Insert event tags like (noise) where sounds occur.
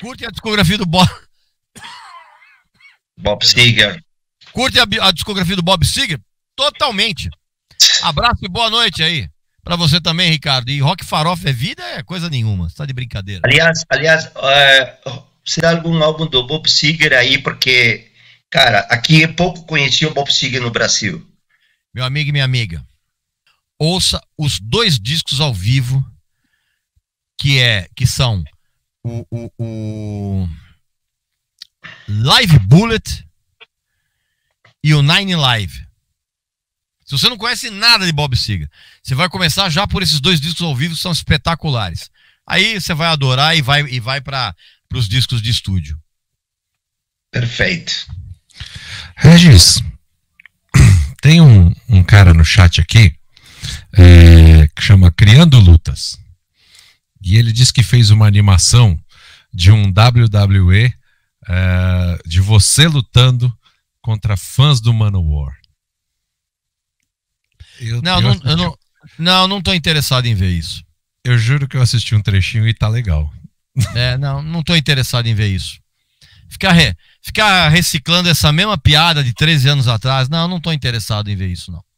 Curte a discografia do Bob. Bob Seger. Curte a, a discografia do Bob Seger? Totalmente. Abraço e boa noite aí. Pra você também, Ricardo. E rock farofa é vida? É coisa nenhuma. Você tá de brincadeira. Aliás, aliás, uh, algum álbum do Bob Seger aí, porque, cara, aqui é pouco conheci o Bob Seger no Brasil. Meu amigo e minha amiga, ouça os dois discos ao vivo, que é que são o, o, o Live Bullet e o Nine Live. Se você não conhece nada de Bob Siga, você vai começar já por esses dois discos ao vivo que são espetaculares. Aí você vai adorar e vai e vai para os discos de estúdio. Perfeito. Regis, (coughs) tem um, um cara no chat aqui é, que chama Criando Lutas. E ele disse que fez uma animação de um WWE é, de você lutando contra fãs do Manowar. Eu, não, eu, não, eu não, não, não tô interessado em ver isso. Eu juro que eu assisti um trechinho e tá legal. (laughs) É, não, não tô interessado em ver isso. Ficar, re, ficar reciclando essa mesma piada de 13 anos atrás, não, não tô interessado em ver isso, não.